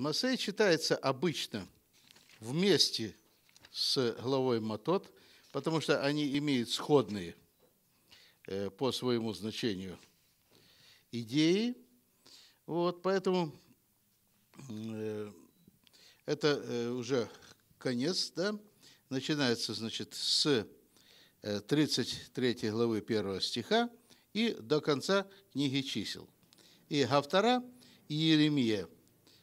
Масей читается обычно вместе с главой Матот, потому что они имеют сходные э, по своему значению идеи. Вот, поэтому э, это э, уже конец, да? Начинается, значит, с 33 главы 1 стиха и до конца книги чисел. И Гавтара и Еремия –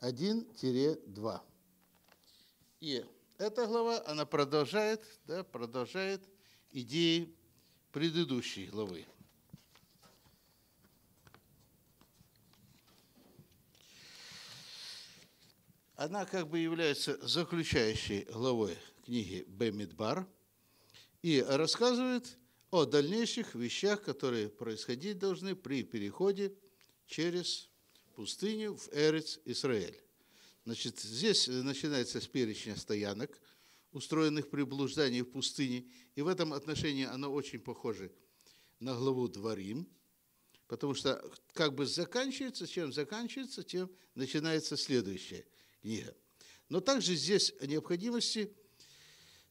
1-2. И эта глава, она продолжает, да, продолжает идеи предыдущей главы. Она как бы является заключающей главой книги Бемидбар и рассказывает о дальнейших вещах, которые происходить должны при переходе через пустыню в Эрец Израиль. Значит, здесь э, начинается с перечня стоянок, устроенных при блуждании в пустыне, и в этом отношении оно очень похоже на главу Дворим, потому что как бы заканчивается, чем заканчивается, тем начинается следующая книга. Но также здесь о необходимости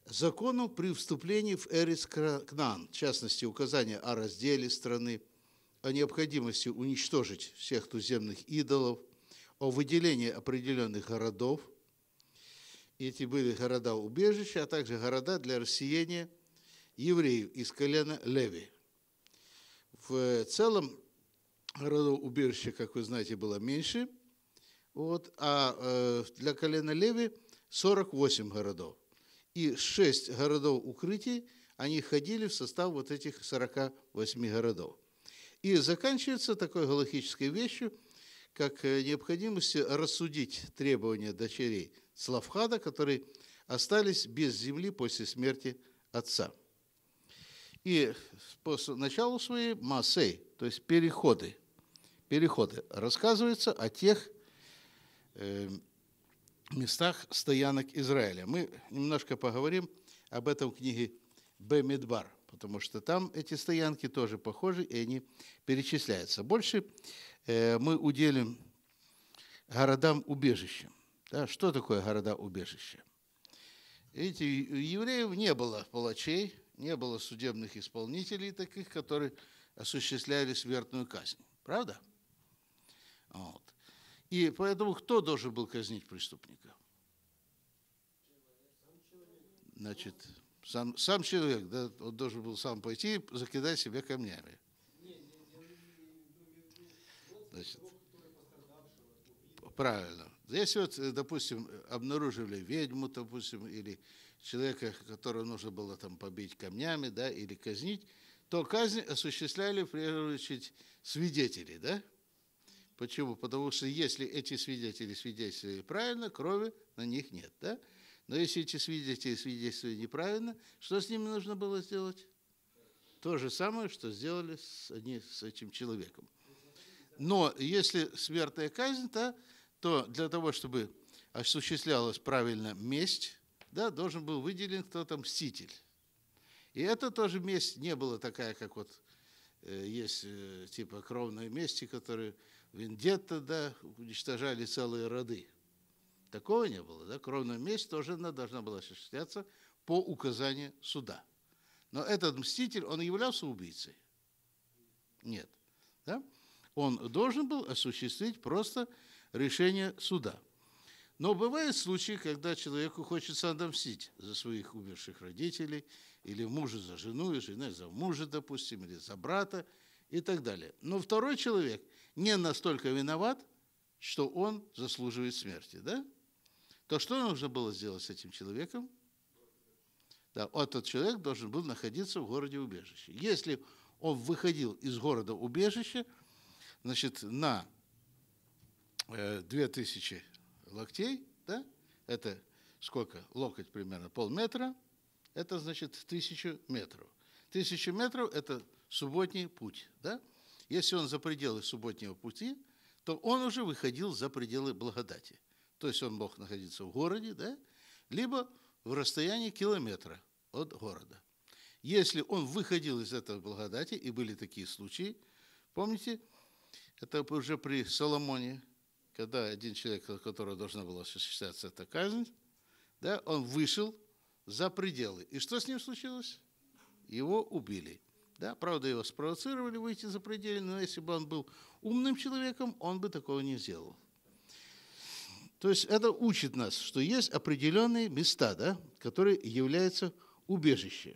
закону при вступлении в Эрис Кнан, в частности, указание о разделе страны – о необходимости уничтожить всех туземных идолов, о выделении определенных городов. Эти были города-убежища, а также города для рассеяния евреев из колена Леви. В целом городов-убежища, как вы знаете, было меньше, вот, а э, для колена Леви 48 городов. И 6 городов-укрытий, они ходили в состав вот этих 48 городов. И заканчивается такой галахической вещью, как э, необходимость рассудить требования дочерей Славхада, которые остались без земли после смерти отца. И по началу своей массей, то есть переходы, переходы, рассказывается о тех э, местах стоянок Израиля. Мы немножко поговорим об этом в книге Бемидбар потому что там эти стоянки тоже похожи, и они перечисляются. Больше э, мы уделим городам убежищем. Да? Что такое города убежища? Видите, у евреев не было палачей, не было судебных исполнителей таких, которые осуществляли смертную казнь. Правда? Вот. И поэтому кто должен был казнить преступника? Значит, сам, сам человек, да, он должен был сам пойти, закидать себя камнями. Значит, правильно. Если вот, допустим, обнаружили ведьму, допустим, или человека, которого нужно было там побить камнями, да, или казнить, то казнь осуществляли, в первую очередь, свидетели, да? Почему? Потому что если эти свидетели свидетели правильно, крови на них нет, да? Но если эти свидетели свидетельствуют неправильно, что с ними нужно было сделать? То же самое, что сделали с, они с этим человеком. Но если смертная казнь, то, то для того, чтобы осуществлялась правильно месть, да, должен был выделен кто-то мститель. И это тоже месть не была такая, как вот э, есть э, типа кровные мести, которые вендетта, да, уничтожали целые роды. Такого не было. Да? Кровную месть тоже она должна была осуществляться по указанию суда. Но этот мститель, он являлся убийцей? Нет. Да? Он должен был осуществить просто решение суда. Но бывают случаи, когда человеку хочется отомстить за своих умерших родителей, или мужа за жену, или жена за мужа, допустим, или за брата, и так далее. Но второй человек не настолько виноват, что он заслуживает смерти, да? то что нужно было сделать с этим человеком? Да, этот человек должен был находиться в городе убежище. Если он выходил из города убежища, значит, на э, две тысячи локтей, да, это сколько? Локоть примерно полметра, это значит тысячу метров. Тысячу метров – это субботний путь, да? Если он за пределы субботнего пути, то он уже выходил за пределы благодати – то есть он мог находиться в городе, да, либо в расстоянии километра от города. Если он выходил из этого благодати, и были такие случаи, помните, это уже при Соломоне, когда один человек, которого должна была осуществляться эта казнь, да, он вышел за пределы. И что с ним случилось? Его убили. Да, правда, его спровоцировали выйти за пределы, но если бы он был умным человеком, он бы такого не сделал. То есть это учит нас, что есть определенные места, да, которые являются убежищем.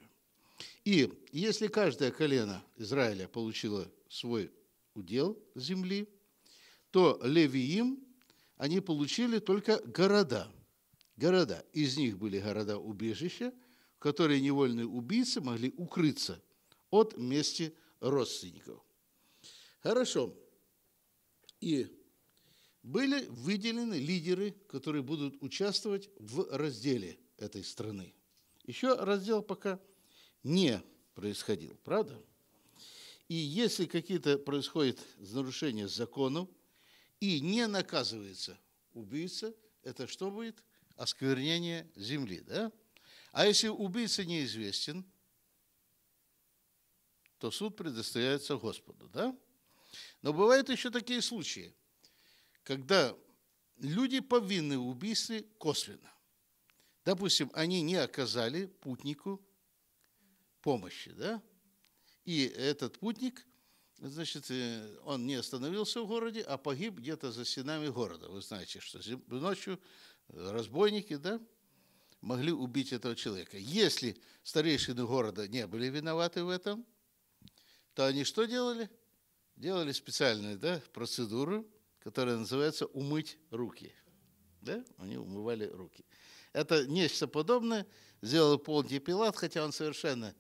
И если каждое колено Израиля получило свой удел земли, то левиим, они получили только города. Города. Из них были города-убежища, в которые невольные убийцы могли укрыться от мести родственников. Хорошо. И были выделены лидеры, которые будут участвовать в разделе этой страны. Еще раздел пока не происходил, правда? И если какие-то происходят нарушения законов и не наказывается убийца, это что будет? Осквернение земли, да? А если убийца неизвестен, то суд предоставляется Господу, да? Но бывают еще такие случаи – когда люди повинны в убийстве косвенно. Допустим, они не оказали путнику помощи, да? И этот путник, значит, э, он не остановился в городе, а погиб где-то за стенами города. Вы знаете, что ночью разбойники, да, могли убить этого человека. Если старейшины города не были виноваты в этом, то они что делали? Делали специальные да, процедуры, которая называется «умыть руки». Да? Они умывали руки. Это нечто подобное сделал Понтий Пилат, хотя он совершенно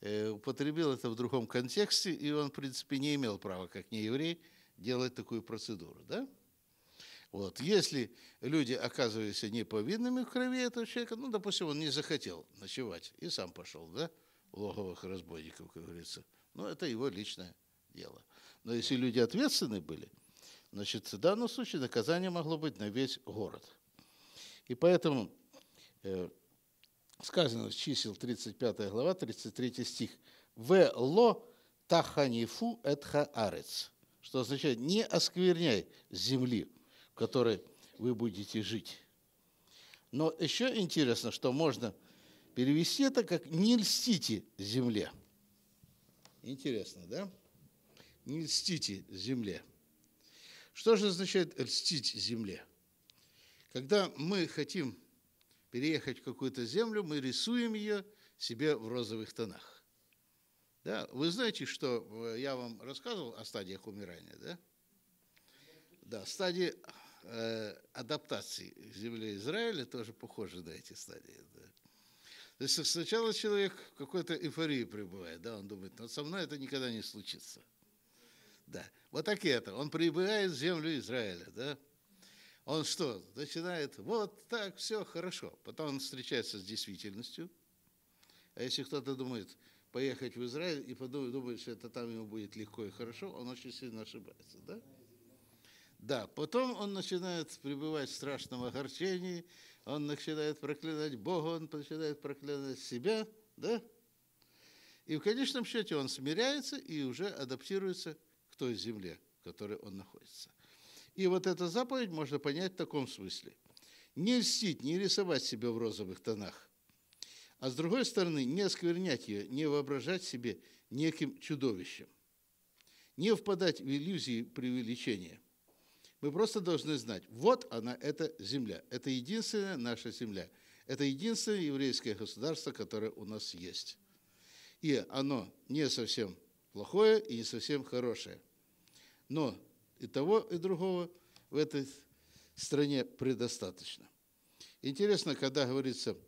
э, употребил это в другом контексте, и он, в принципе, не имел права, как не еврей, делать такую процедуру. Да? Вот. Если люди оказываются неповинными в крови этого человека, ну, допустим, он не захотел ночевать и сам пошел, да, в логовых разбойников, как говорится, ну, это его личное дело. Но если люди ответственны были, Значит, в данном случае наказание могло быть на весь город. И поэтому э, сказано в чисел 35 глава, 33 стих, «Ве ло таханифу этха арец», что означает «не оскверняй земли, в которой вы будете жить». Но еще интересно, что можно перевести это как «не льстите земле». Интересно, да? «Не льстите земле». Что же означает льстить земле? Когда мы хотим переехать в какую-то землю, мы рисуем ее себе в розовых тонах. Да? Вы знаете, что э, я вам рассказывал о стадиях умирания, да? Да, стадии э, адаптации земли Израиля тоже похожи на эти стадии. Да? То есть сначала человек в какой-то эйфории пребывает, да, он думает, но «Ну, со мной это никогда не случится – да. Вот так это. Он прибывает в землю Израиля, да? Он что, начинает, вот так, все хорошо. Потом он встречается с действительностью. А если кто-то думает поехать в Израиль и подумает, думает, что это там ему будет легко и хорошо, он очень сильно ошибается, да? Да, потом он начинает пребывать в страшном огорчении, он начинает проклинать Бога, он начинает проклинать себя, да? И в конечном счете он смиряется и уже адаптируется той земле, в которой он находится. И вот эта заповедь можно понять в таком смысле. Не льстить, не рисовать себя в розовых тонах. А с другой стороны, не осквернять ее, не воображать себе неким чудовищем. Не впадать в иллюзии преувеличения. Мы просто должны знать, вот она, эта земля. Это единственная наша земля. Это единственное еврейское государство, которое у нас есть. И оно не совсем плохое и не совсем хорошее – но и того, и другого в этой стране предостаточно. Интересно, когда говорится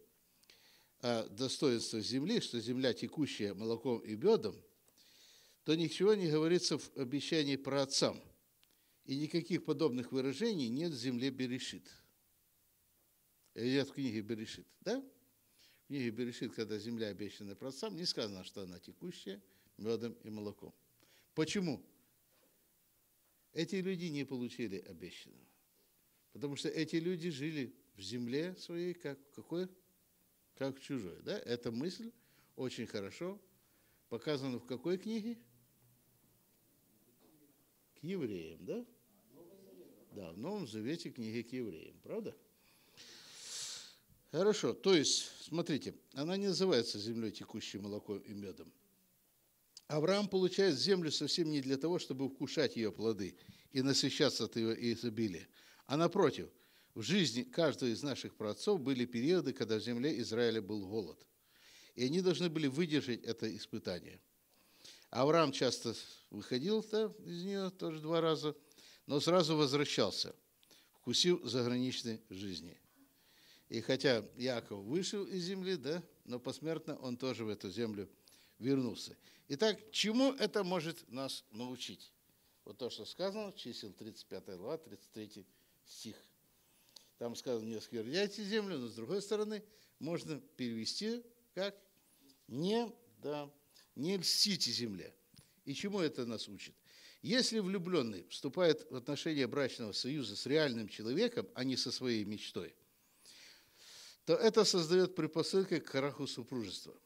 о достоинствах земли, что земля текущая молоком и медом, то ничего не говорится в обещании про отцам. И никаких подобных выражений нет в земле Берешит. Нет в книге Берешит, да? В книге Берешит, когда земля обещана про отцам, не сказано, что она текущая медом и молоком. Почему? Эти люди не получили обещанного. Потому что эти люди жили в земле своей как какой? Как чужой. Да? Эта мысль очень хорошо показана в какой книге? К евреям, да? Да, в Новом Завете книги к евреям, правда? Хорошо, то есть, смотрите, она не называется землей текущей молоком и медом. Авраам получает землю совсем не для того, чтобы вкушать ее плоды и насыщаться от ее изобилия, а напротив, в жизни каждого из наших праотцов были периоды, когда в земле Израиля был голод. И они должны были выдержать это испытание. Авраам часто выходил -то из нее тоже два раза, но сразу возвращался, вкусив заграничной жизни. И хотя Яков вышел из земли, да, но посмертно он тоже в эту землю вернулся. Итак, чему это может нас научить? Вот то, что сказано, чисел 35 глава, 33 стих. Там сказано, не оскверняйте землю, но с другой стороны, можно перевести как не, да, не льстите земле. И чему это нас учит? Если влюбленный вступает в отношения брачного союза с реальным человеком, а не со своей мечтой, то это создает предпосылки к краху супружества –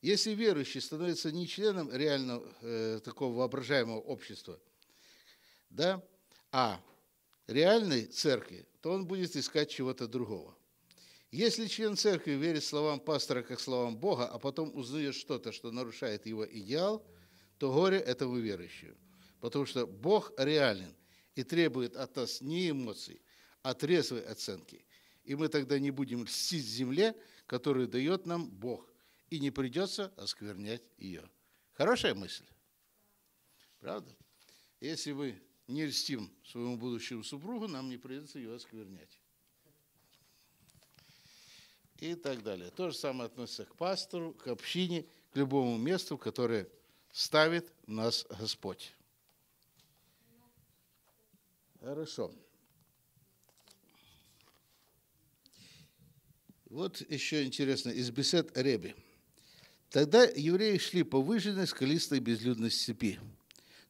если верующий становится не членом реально э, такого воображаемого общества, да, а реальной церкви, то он будет искать чего-то другого. Если член церкви верит словам пастора как словам Бога, а потом узнает что-то, что нарушает его идеал, то горе этому верующему. Потому что Бог реален и требует от нас не эмоций, а трезвой оценки. И мы тогда не будем льстить земле, которую дает нам Бог – и не придется осквернять ее. Хорошая мысль? Правда? Если мы не льстим своему будущему супругу, нам не придется ее осквернять. И так далее. То же самое относится к пастору, к общине, к любому месту, которое ставит нас Господь. Хорошо. Вот еще интересно, из бесед Реби – Тогда евреи шли по выжженной скалистой безлюдной степи.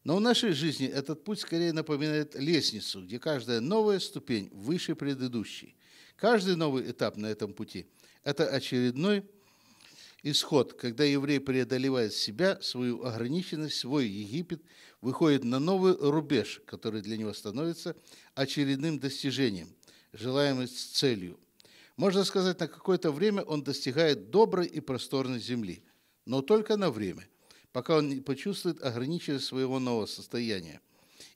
Но в нашей жизни этот путь скорее напоминает лестницу, где каждая новая ступень выше предыдущей. Каждый новый этап на этом пути – это очередной исход, когда еврей преодолевает себя, свою ограниченность, свой Египет, выходит на новый рубеж, который для него становится очередным достижением, желаемой целью. Можно сказать, на какое-то время он достигает доброй и просторной земли – но только на время, пока он не почувствует ограниченность своего нового состояния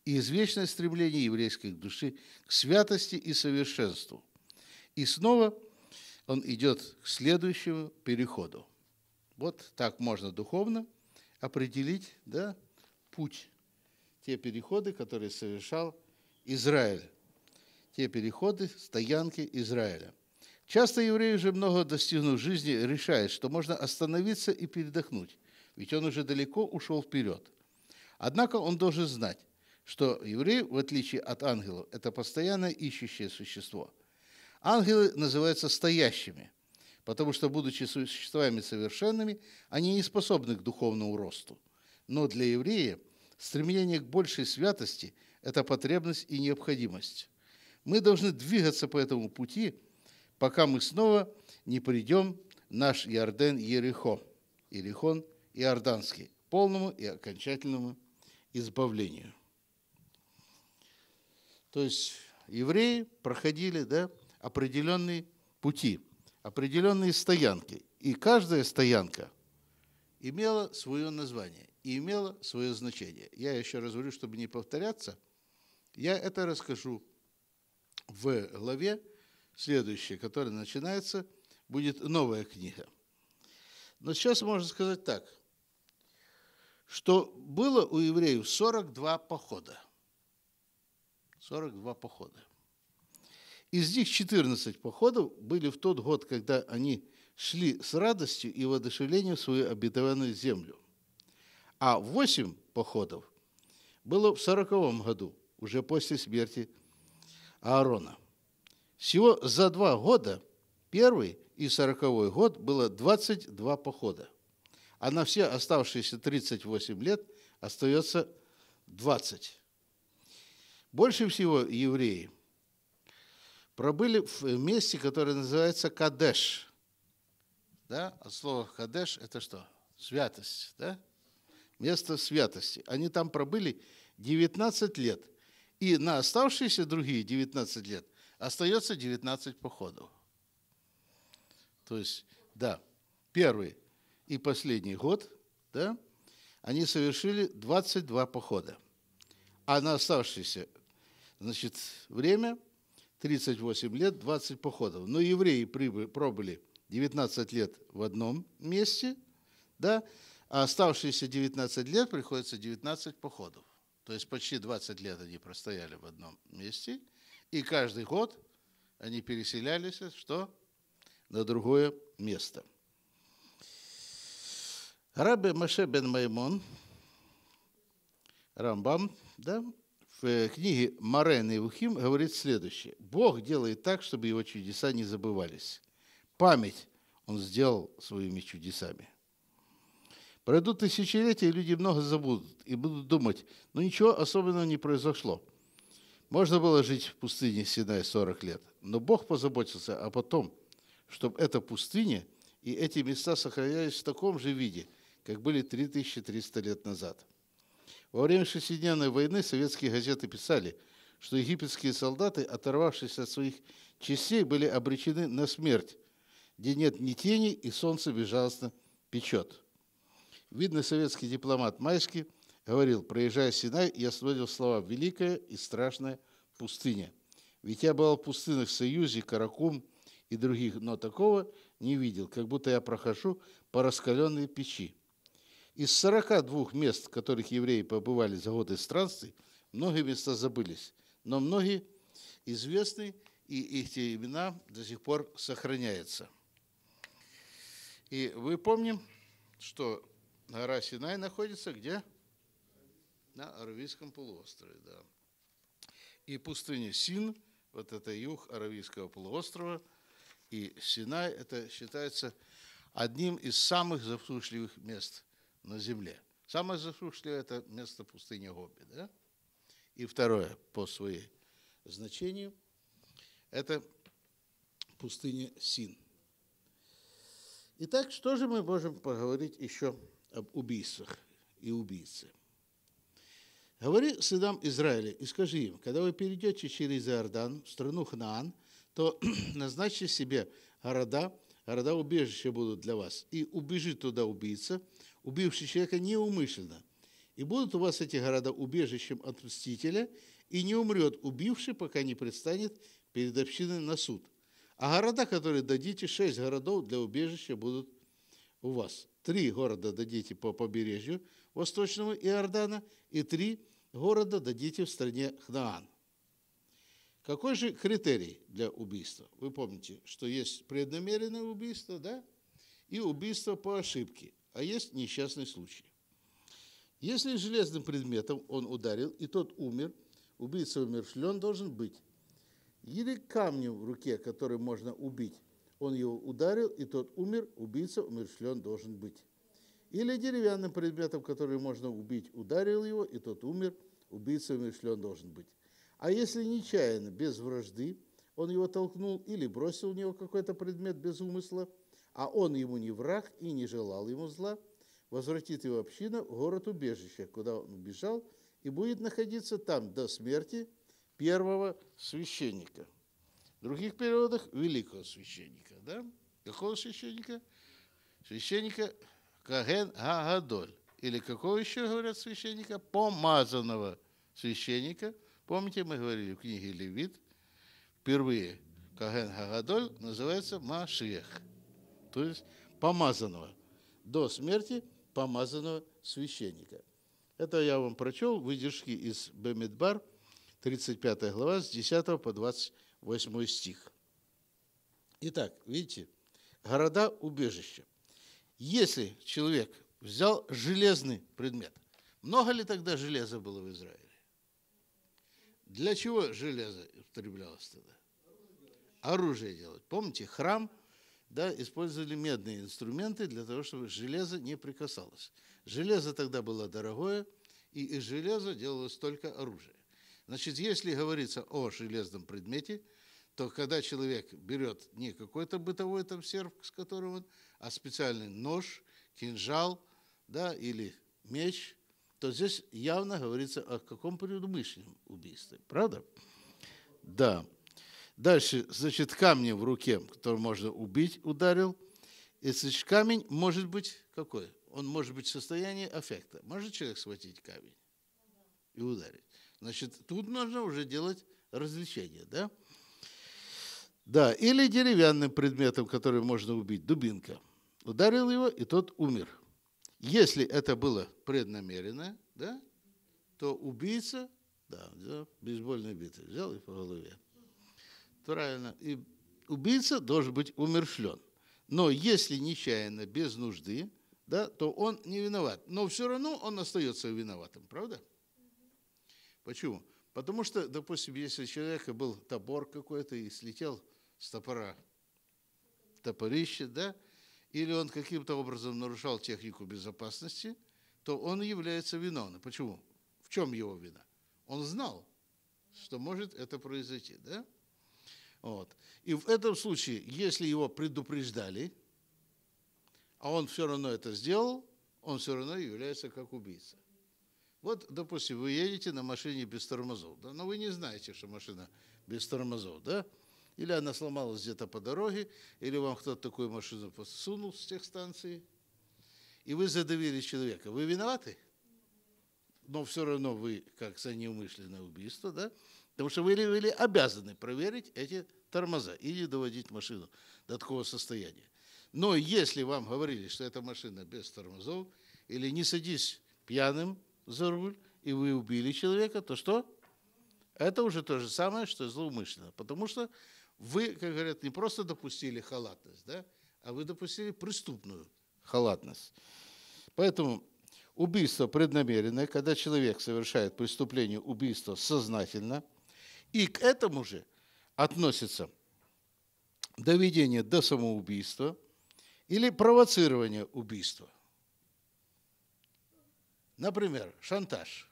и извечное стремление еврейской души к святости и совершенству. И снова он идет к следующему переходу. Вот так можно духовно определить да, путь, те переходы, которые совершал Израиль, те переходы, стоянки Израиля – Часто еврей уже много достигнув жизни решает, что можно остановиться и передохнуть, ведь он уже далеко ушел вперед. Однако он должен знать, что еврей, в отличие от ангелов, это постоянно ищущее существо. Ангелы называются стоящими, потому что, будучи существами совершенными, они не способны к духовному росту. Но для еврея стремление к большей святости – это потребность и необходимость. Мы должны двигаться по этому пути – пока мы снова не придем наш Иорден Ерехо, Ерехон Иорданский, полному и окончательному избавлению. То есть евреи проходили да, определенные пути, определенные стоянки. И каждая стоянка имела свое название и имела свое значение. Я еще раз говорю, чтобы не повторяться, я это расскажу в главе следующая, которая начинается, будет новая книга. Но сейчас можно сказать так, что было у евреев 42 похода. 42 похода. Из них 14 походов были в тот год, когда они шли с радостью и воодушевлением в свою обетованную землю. А 8 походов было в 40 году, уже после смерти Аарона – всего за два года, первый и сороковой год, было 22 похода. А на все оставшиеся 38 лет остается 20. Больше всего евреи пробыли в месте, которое называется Кадеш. Да? От слова Кадеш – это что? Святость. Да? Место святости. Они там пробыли 19 лет. И на оставшиеся другие 19 лет Остается 19 походов. То есть, да, первый и последний год, да, они совершили 22 похода. А на оставшееся значит, время, 38 лет, 20 походов. Но евреи пробыли 19 лет в одном месте, да, а оставшиеся 19 лет приходится 19 походов. То есть почти 20 лет они простояли в одном месте – и каждый год они переселялись что? на другое место. Рабе Маше бен Маймон, Рамбам, да, в э, книге Марен и Вухим говорит следующее. Бог делает так, чтобы его чудеса не забывались. Память он сделал своими чудесами. Пройдут тысячелетия, и люди много забудут и будут думать, ну ничего особенного не произошло. Можно было жить в пустыне Синай 40 лет, но Бог позаботился о потом, чтобы эта пустыня и эти места сохранялись в таком же виде, как были 3300 лет назад. Во время шестидневной войны советские газеты писали, что египетские солдаты, оторвавшись от своих частей, были обречены на смерть, где нет ни тени и солнце безжалостно печет. Видно, советский дипломат Майский – говорил, проезжая Синай, я слышал слова «великая и страшная пустыня». Ведь я был в пустынях Союзе, Каракум и других, но такого не видел, как будто я прохожу по раскаленной печи. Из 42 мест, в которых евреи побывали за годы странствий, многие места забылись, но многие известны, и их те имена до сих пор сохраняются. И вы помним, что гора Синай находится где? на Аравийском полуострове. Да. И пустыня Син, вот это юг Аравийского полуострова, и Синай, это считается одним из самых засушливых мест на Земле. Самое засушливое – это место пустыни Гоби. Да? И второе по своей значению – это пустыня Син. Итак, что же мы можем поговорить еще об убийствах и убийцах? Говори сынам Израиля и скажи им, когда вы перейдете через Иордан в страну Ханаан, то назначьте себе города, города убежища будут для вас, и убежит туда убийца, убивший человека неумышленно. И будут у вас эти города убежищем от мстителя, и не умрет убивший, пока не предстанет перед общиной на суд. А города, которые дадите, шесть городов для убежища будут у вас. Три города дадите по побережью Восточного Иордана и три – города дадите в стране Хнаан. Какой же критерий для убийства? Вы помните, что есть преднамеренное убийство, да? И убийство по ошибке, а есть несчастный случай. Если железным предметом он ударил, и тот умер, убийца умершлен должен быть. Или камнем в руке, который можно убить, он его ударил, и тот умер, убийца умершлен должен быть. Или деревянным предметом, который можно убить, ударил его, и тот умер, убийца умершлен должен быть. А если нечаянно, без вражды, он его толкнул или бросил в него какой-то предмет без умысла, а он ему не враг и не желал ему зла, возвратит его община в город убежища, куда он убежал, и будет находиться там до смерти первого священника. В других переводах – великого священника. Да? Какого священника? Священника Каген Гагадоль. Или какого еще, говорят, священника? Помазанного священника. Помните, мы говорили в книге Левит, впервые Каген Гагадоль называется Машех, то есть помазанного, до смерти помазанного священника. Это я вам прочел выдержки из Бемидбар, 35 глава, с 10 по 28 стих. Итак, видите, города-убежища. Если человек взял железный предмет, много ли тогда железа было в Израиле? Для чего железо употреблялось тогда? Оружие делать. Помните, храм да, использовали медные инструменты для того, чтобы железо не прикасалось. Железо тогда было дорогое, и из железа делалось только оружие. Значит, если говорится о железном предмете, то когда человек берет не какой-то бытовой там серп, с которым он а специальный нож, кинжал да, или меч, то здесь явно говорится о каком предумышленном убийстве. Правда? Да. Дальше, значит, камнем в руке, который можно убить, ударил. И, значит, камень может быть какой? Он может быть в состоянии аффекта. Может человек схватить камень и ударить? Значит, тут нужно уже делать развлечение, да? Да, или деревянным предметом, который можно убить, дубинка – ударил его, и тот умер. Если это было преднамеренно, да, то убийца, да, взял бейсбольной битой, взял и по голове. Правильно. И убийца должен быть умершлен. Но если нечаянно, без нужды, да, то он не виноват. Но все равно он остается виноватым, правда? Почему? Потому что, допустим, если у человека был топор какой-то и слетел с топора топорище, да, или он каким-то образом нарушал технику безопасности, то он является виновным. Почему? В чем его вина? Он знал, что может это произойти. Да? Вот. И в этом случае, если его предупреждали, а он все равно это сделал, он все равно является как убийца. Вот, допустим, вы едете на машине без тормозов, да, но вы не знаете, что машина без тормозов, да, или она сломалась где-то по дороге, или вам кто-то такую машину подсунул с тех станций, и вы задавили человека. Вы виноваты? Но все равно вы как за неумышленное убийство, да? Потому что вы были обязаны проверить эти тормоза или доводить машину до такого состояния. Но если вам говорили, что эта машина без тормозов, или не садись пьяным за руль, и вы убили человека, то что? Это уже то же самое, что злоумышленно. Потому что вы, как говорят, не просто допустили халатность, да, а вы допустили преступную халатность. Поэтому убийство преднамеренное, когда человек совершает преступление убийства сознательно, и к этому же относится доведение до самоубийства или провоцирование убийства. Например, шантаж.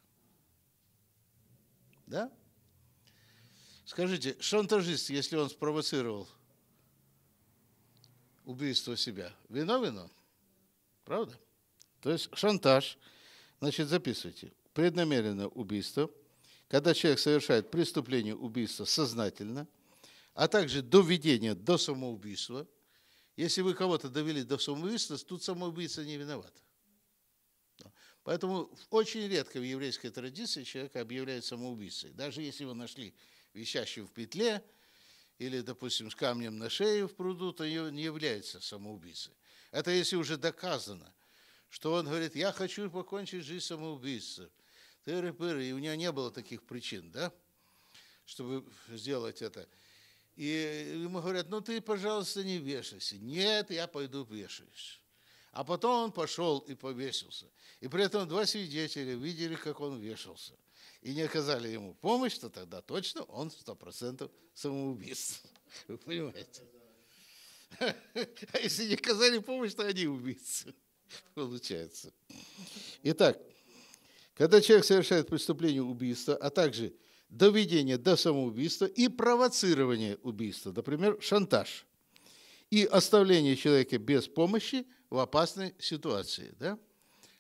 Да? Скажите, шантажист, если он спровоцировал убийство себя, виновен он? Правда? То есть шантаж, значит, записывайте, преднамеренное убийство, когда человек совершает преступление убийства сознательно, а также доведение до самоубийства. Если вы кого-то довели до самоубийства, тут самоубийца не виноват. Поэтому очень редко в еврейской традиции человек объявляет самоубийцей, даже если его нашли висящим в петле, или, допустим, с камнем на шее в пруду, то не является самоубийцей. Это если уже доказано, что он говорит, я хочу покончить жизнь самоубийцей. Тыры-пыры, и у него не было таких причин, да, чтобы сделать это. И ему говорят, ну ты, пожалуйста, не вешайся. Нет, я пойду вешаюсь. А потом он пошел и повесился. И при этом два свидетеля видели, как он вешался – и не оказали ему помощь, то тогда точно он 100% самоубийц. Вы понимаете? А если не оказали помощь, то они убийцы. Получается. Итак, когда человек совершает преступление убийства, а также доведение до самоубийства и провоцирование убийства, например, шантаж, и оставление человека без помощи в опасной ситуации. Да?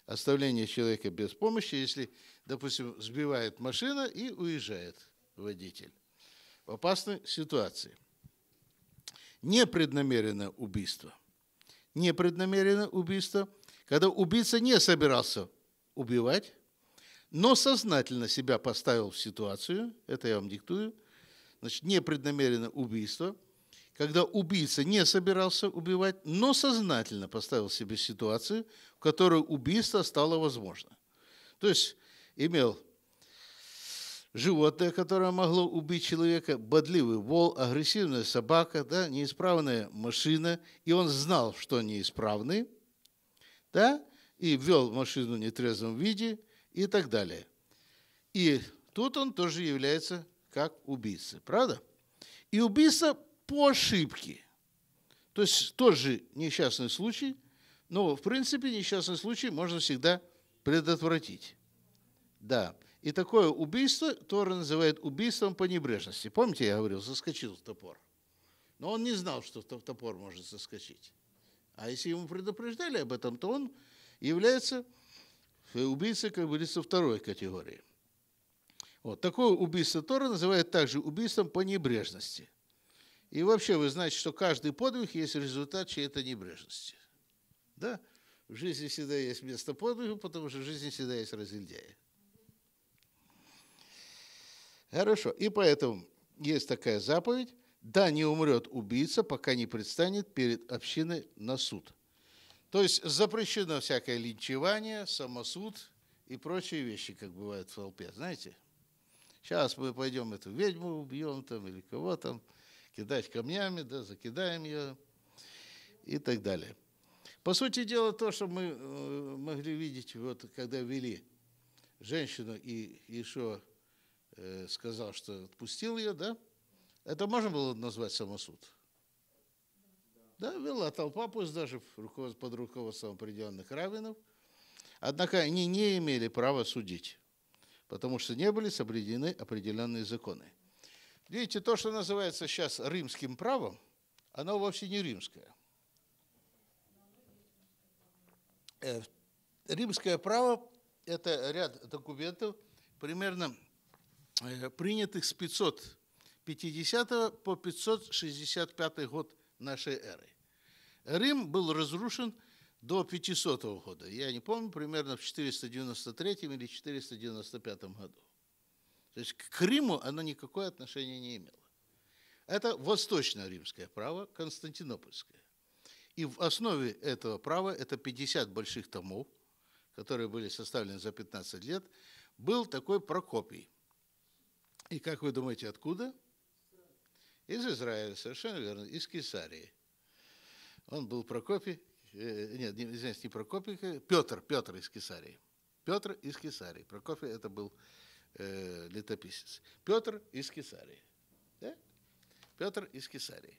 Оставление человека без помощи, если допустим, сбивает машина и уезжает водитель в опасной ситуации. Непреднамеренное убийство. Непреднамеренное убийство, когда убийца не собирался убивать, но сознательно себя поставил в ситуацию, это я вам диктую, значит, непреднамеренное убийство, когда убийца не собирался убивать, но сознательно поставил себе ситуацию, в которой убийство стало возможно. То есть имел животное, которое могло убить человека, бодливый вол, агрессивная собака, да, неисправная машина, и он знал, что неисправный, да, и вел машину в нетрезвом виде и так далее. И тут он тоже является как убийца, правда? И убийца по ошибке. То есть тоже несчастный случай, но в принципе несчастный случай можно всегда предотвратить. Да. И такое убийство Тора называет убийством по небрежности. Помните, я говорил, соскочил топор. Но он не знал, что топор может соскочить. А если ему предупреждали об этом, то он является э, убийцей, как бы, лицо второй категории. Вот. Такое убийство Тора называют также убийством по небрежности. И вообще вы знаете, что каждый подвиг есть результат чьей-то небрежности. Да? В жизни всегда есть место подвигу, потому что в жизни всегда есть разгильдяи. Хорошо. И поэтому есть такая заповедь. Да, не умрет убийца, пока не предстанет перед общиной на суд. То есть запрещено всякое линчевание, самосуд и прочие вещи, как бывает в толпе, знаете? Сейчас мы пойдем эту ведьму убьем там или кого там, кидать камнями, да, закидаем ее и так далее. По сути дела, то, что мы э, могли видеть, вот когда вели женщину и еще Э, сказал, что отпустил ее, да? Это можно было назвать самосуд? Да, вела толпа, пусть даже под руководством определенных раввинов. Однако они не имели права судить, потому что не были соблюдены определенные законы. Видите, то, что называется сейчас римским правом, оно вовсе не римское. Э, римское право – это ряд документов, примерно Э, принятых с 550 по 565 год нашей эры. Рим был разрушен до 500 года, я не помню, примерно в 493 или 495 году. То есть к Риму оно никакое отношение не имело. Это восточно-римское право, константинопольское. И в основе этого права, это 50 больших томов, которые были составлены за 15 лет, был такой Прокопий – и как вы думаете, откуда? Из Израиля, совершенно верно, из Кесарии. Он был Прокопий, э, нет, не, извиняюсь, не Прокопий, э, Петр, Петр из Кесарии. Петр из Кесарии. Прокопий это был э, летописец. Петр из Кесарии. Да? Петр из Кесарии.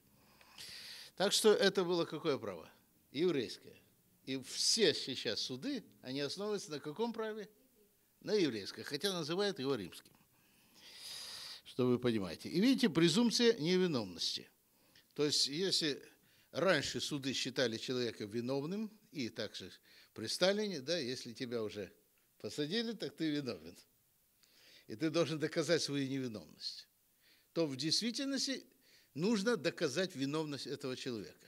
Так что это было какое право? Еврейское. И все сейчас суды, они основываются на каком праве? На еврейском, хотя называют его римским что вы понимаете. И видите, презумпция невиновности. То есть, если раньше суды считали человека виновным, и также при Сталине, да, если тебя уже посадили, так ты виновен. И ты должен доказать свою невиновность. То в действительности нужно доказать виновность этого человека.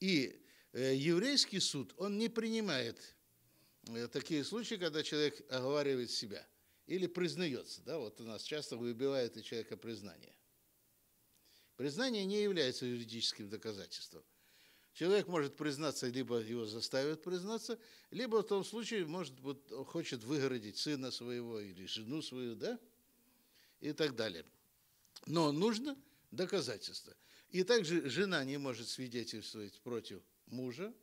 И э, еврейский суд, он не принимает э, такие случаи, когда человек оговаривает себя – или признается. Да? Вот у нас часто выбивают у человека признание. Признание не является юридическим доказательством. Человек может признаться, либо его заставят признаться, либо в том случае, может быть, хочет выгородить сына своего или жену свою, да, и так далее. Но нужно доказательство. И также жена не может свидетельствовать против мужа,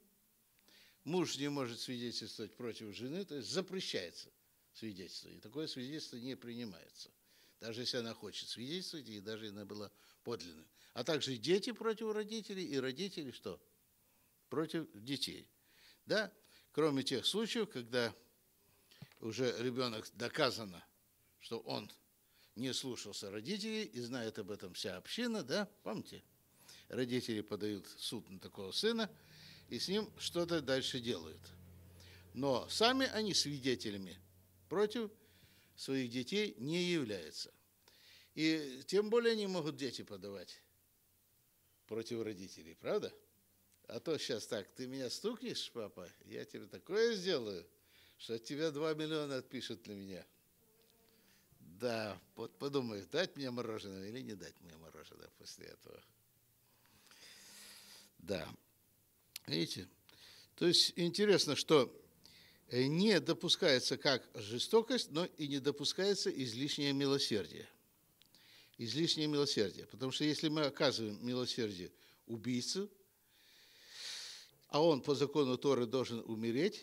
муж не может свидетельствовать против жены, то есть запрещается – свидетельство. И такое свидетельство не принимается. Даже если она хочет свидетельствовать, и даже она была подлинной. А также дети против родителей, и родители что? Против детей. Да? Кроме тех случаев, когда уже ребенок доказано, что он не слушался родителей, и знает об этом вся община, да, помните? Родители подают суд на такого сына, и с ним что-то дальше делают. Но сами они свидетелями против своих детей не является. И тем более не могут дети подавать против родителей, правда? А то сейчас так, ты меня стукнешь, папа, я тебе такое сделаю, что от тебя 2 миллиона отпишут для меня. Да, вот подумаю, дать мне мороженое или не дать мне мороженое после этого. Да. Видите? То есть интересно, что Э, не допускается как жестокость, но и не допускается излишнее милосердие. Излишнее милосердие. Потому что если мы оказываем милосердие убийцу, а он по закону Торы должен умереть,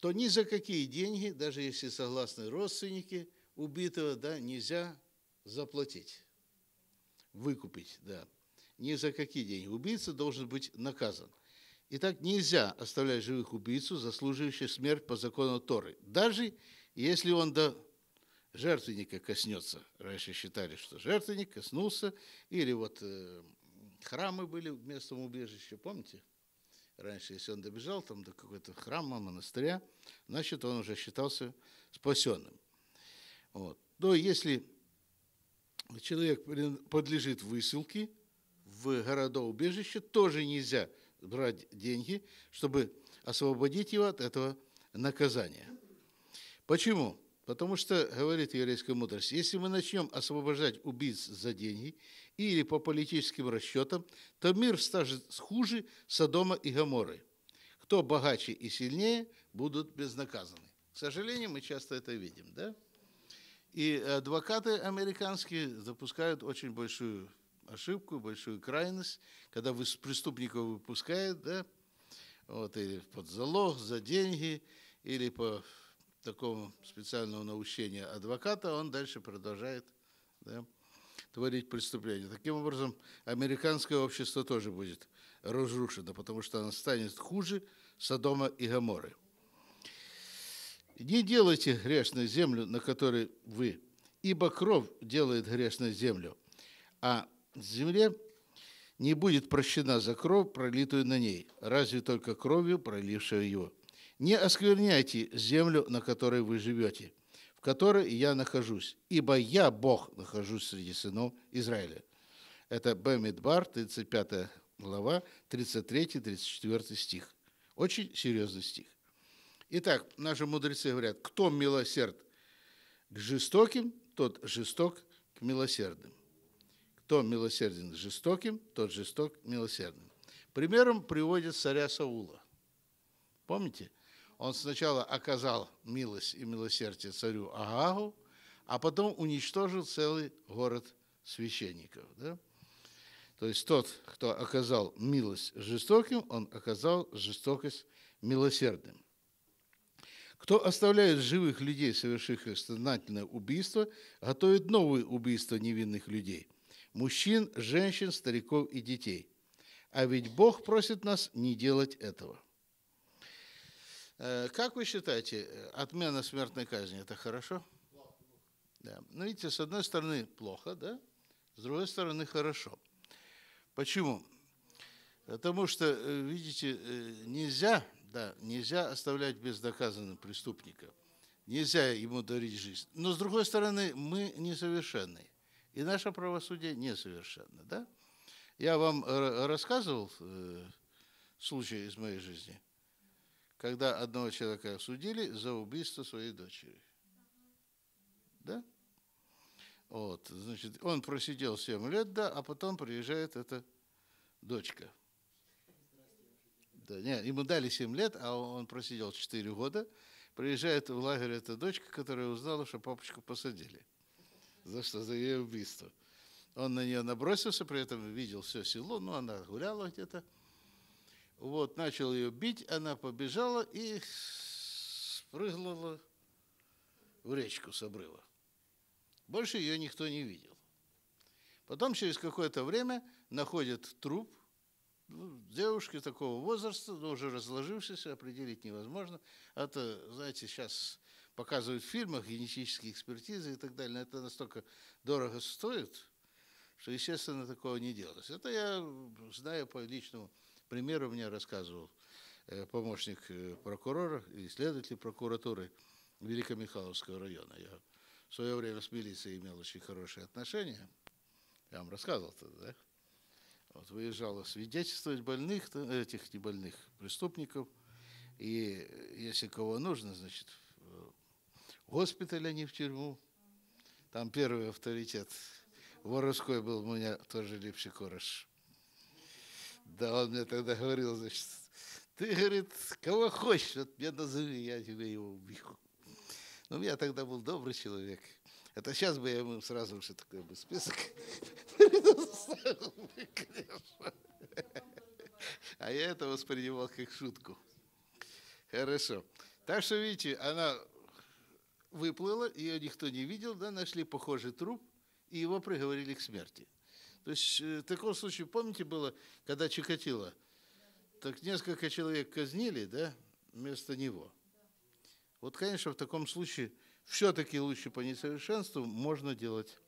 то ни за какие деньги, даже если согласны родственники убитого, да, нельзя заплатить, выкупить, да. Ни за какие деньги. Убийца должен быть наказан. Итак, нельзя оставлять живых убийцу, заслуживающих смерть по закону Торы, даже если он до жертвенника коснется. Раньше считали, что жертвенник коснулся, или вот э, храмы были местом убежища, помните? Раньше, если он добежал там до какого-то храма, монастыря, значит, он уже считался спасенным. Вот. Но если человек подлежит высылке в города-убежище, тоже нельзя – брать деньги, чтобы освободить его от этого наказания. Почему? Потому что, говорит еврейская мудрость, если мы начнем освобождать убийц за деньги или по политическим расчетам, то мир станет хуже Содома и Гаморы. Кто богаче и сильнее, будут безнаказаны. К сожалению, мы часто это видим, да? И адвокаты американские запускают очень большую ошибку, большую крайность, когда вы преступника выпускают, да, вот, или под залог, за деньги, или по такому специальному наущению адвоката, он дальше продолжает да, творить преступление. Таким образом, американское общество тоже будет разрушено, потому что оно станет хуже Содома и Гаморы. Не делайте грешную землю, на которой вы, ибо кровь делает грешную землю, а земле, не будет прощена за кровь, пролитую на ней, разве только кровью, пролившую его. Не оскверняйте землю, на которой вы живете, в которой я нахожусь, ибо я, Бог, нахожусь среди сынов Израиля. Это Бемидбар, 35 глава, 33-34 стих. Очень серьезный стих. Итак, наши мудрецы говорят, кто милосерд к жестоким, тот жесток к милосердным. Кто милосерден жестоким, тот жесток милосердным. Примером приводит царя Саула. Помните? Он сначала оказал милость и милосердие царю Агагу, а потом уничтожил целый город священников. Да? То есть тот, кто оказал милость жестоким, он оказал жестокость милосердным. Кто оставляет живых людей, совершивших сознательное убийство, готовит новые убийства невинных людей – мужчин, женщин, стариков и детей. А ведь Бог просит нас не делать этого. Э, как вы считаете, отмена смертной казни – это хорошо? Да. Ну, видите, с одной стороны плохо, да? С другой стороны хорошо. Почему? Потому что, э, видите, э, нельзя, да, нельзя оставлять бездоказанным преступника. Нельзя ему дарить жизнь. Но, с другой стороны, мы несовершенны. И наше правосудие несовершенно. Да? Я вам рассказывал э, случай из моей жизни, когда одного человека судили за убийство своей дочери. Да? Вот, значит, он просидел 7 лет, да, а потом приезжает эта дочка. Да, нет, ему дали 7 лет, а он просидел 4 года. Приезжает в лагерь эта дочка, которая узнала, что папочку посадили за что? За ее убийство. Он на нее набросился, при этом видел все село, ну, она гуляла где-то. Вот, начал ее бить, она побежала и спрыгнула в речку с обрыва. Больше ее никто не видел. Потом через какое-то время находят труп ну, девушки такого возраста, ну, уже разложившейся, определить невозможно. Это, знаете, сейчас показывают в фильмах, генетические экспертизы и так далее, это настолько дорого стоит, что, естественно, такого не делалось. Это я знаю по личному примеру, мне рассказывал э, помощник э, прокурора и следователь прокуратуры Великомихайловского района. Я в свое время с милицией имел очень хорошие отношения. Я вам рассказывал тогда, да? Вот выезжала свидетельствовать больных, э, этих не больных преступников. И если кого нужно, значит, госпиталь, а не в тюрьму. Там первый авторитет. Воровской был у меня тоже Липший Корыш. Да, он мне тогда говорил, значит, ты, говорит, кого хочешь, вот меня назови, я тебе его убью. Но ну, я тогда был добрый человек. Это сейчас бы я ему сразу уже такой бы список А я это воспринимал как шутку. Хорошо. Так что, видите, она выплыло, ее никто не видел, да, нашли похожий труп, и его приговорили к смерти. То есть э, в таком случае, помните, было, когда Чикатило, так несколько человек казнили, да, вместо него. Вот, конечно, в таком случае все-таки лучше по несовершенству можно делать.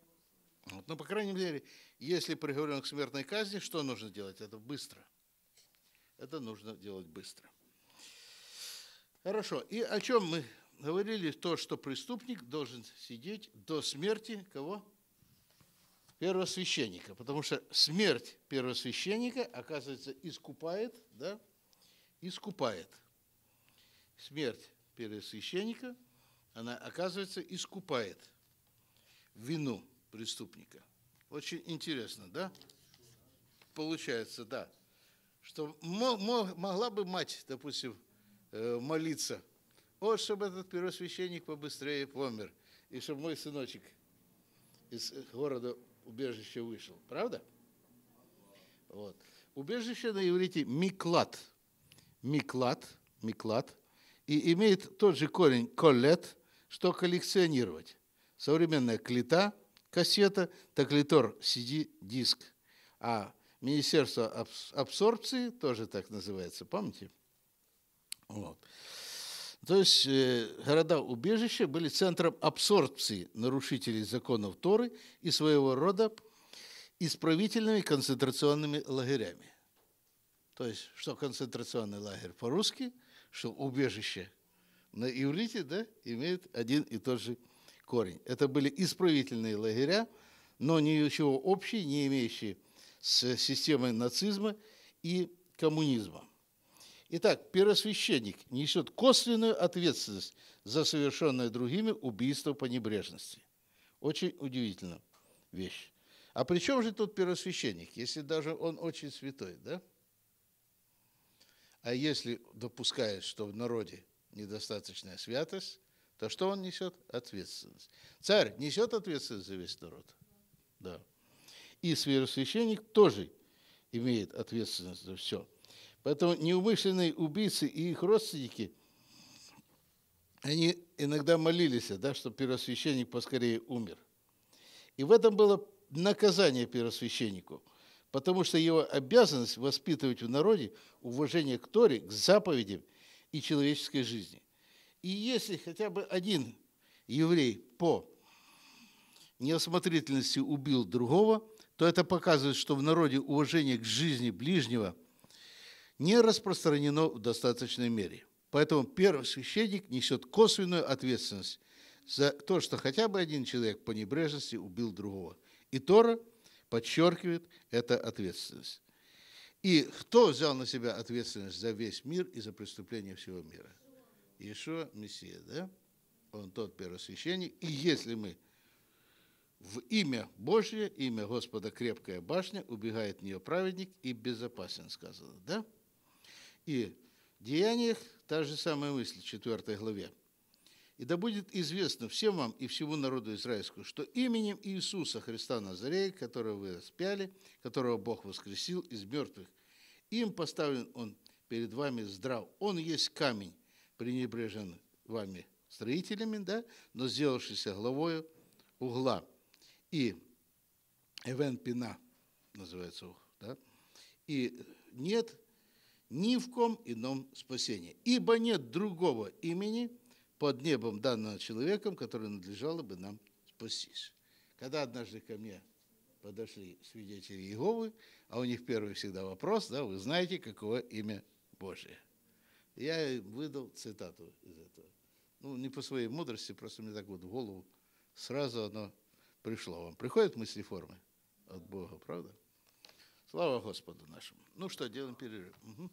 Вот. Но, по крайней мере, если приговорен к смертной казни, что нужно делать? Это быстро. Это нужно делать быстро. Хорошо. И о чем мы говорили то, что преступник должен сидеть до смерти кого? Первосвященника, потому что смерть первосвященника, оказывается, искупает, да, искупает. Смерть первосвященника, она, оказывается, искупает вину преступника. Очень интересно, да? Получается, да. Что могла бы мать, допустим, э, молиться – вот, чтобы этот первосвященник побыстрее помер, и чтобы мой сыночек из города убежища вышел. Правда? Вот. Убежище на иврите «миклад». «Миклад», «миклад». И имеет тот же корень «коллет», что коллекционировать. Современная клета, кассета, таклитор, CD, диск. А Министерство абсорбции тоже так называется, помните? Вот. То есть э, города-убежища были центром абсорбции нарушителей законов Торы и своего рода исправительными концентрационными лагерями. То есть, что концентрационный лагерь по-русски, что убежище на иврите, да, имеет один и тот же корень. Это были исправительные лагеря, но ничего общего не имеющие с системой нацизма и коммунизма. Итак, первосвященник несет косвенную ответственность за совершенное другими убийство по небрежности. Очень удивительная вещь. А при чем же тут первосвященник, если даже он очень святой, да? А если допускает, что в народе недостаточная святость, то что он несет? Ответственность. Царь несет ответственность за весь народ. Да. И сверхсвященник тоже имеет ответственность за все. Поэтому неумышленные убийцы и их родственники, они иногда молились, да, чтобы первосвященник поскорее умер. И в этом было наказание первосвященнику, потому что его обязанность воспитывать в народе уважение к Торе, к заповедям и человеческой жизни. И если хотя бы один еврей по неосмотрительности убил другого, то это показывает, что в народе уважение к жизни ближнего не распространено в достаточной мере. Поэтому первый священник несет косвенную ответственность за то, что хотя бы один человек по небрежности убил другого. И Тора подчеркивает эту ответственность. И кто взял на себя ответственность за весь мир и за преступление всего мира? Иешуа Мессия, да? Он тот первосвященник. И если мы в имя Божье, имя Господа крепкая башня, убегает в нее праведник и безопасен, сказано, да? и деяниях, та же самая мысль, 4 главе. «И да будет известно всем вам и всему народу израильскому, что именем Иисуса Христа Назарея, которого вы распяли, которого Бог воскресил из мертвых, им поставлен он перед вами здрав. Он есть камень, пренебрежен вами строителями, да, но сделавшийся главою угла. И Эвен Пина называется, да, и нет ни в ком ином спасения. Ибо нет другого имени под небом данного человеком, которое надлежало бы нам спастись. Когда однажды ко мне подошли свидетели Иеговы, а у них первый всегда вопрос, да, вы знаете, каково имя Божие. Я выдал цитату из этого. Ну, не по своей мудрости, просто мне так вот в голову сразу оно пришло. Вам приходят мысли формы от Бога, правда? Слава Господу нашему. Ну что, делаем перерыв. Угу.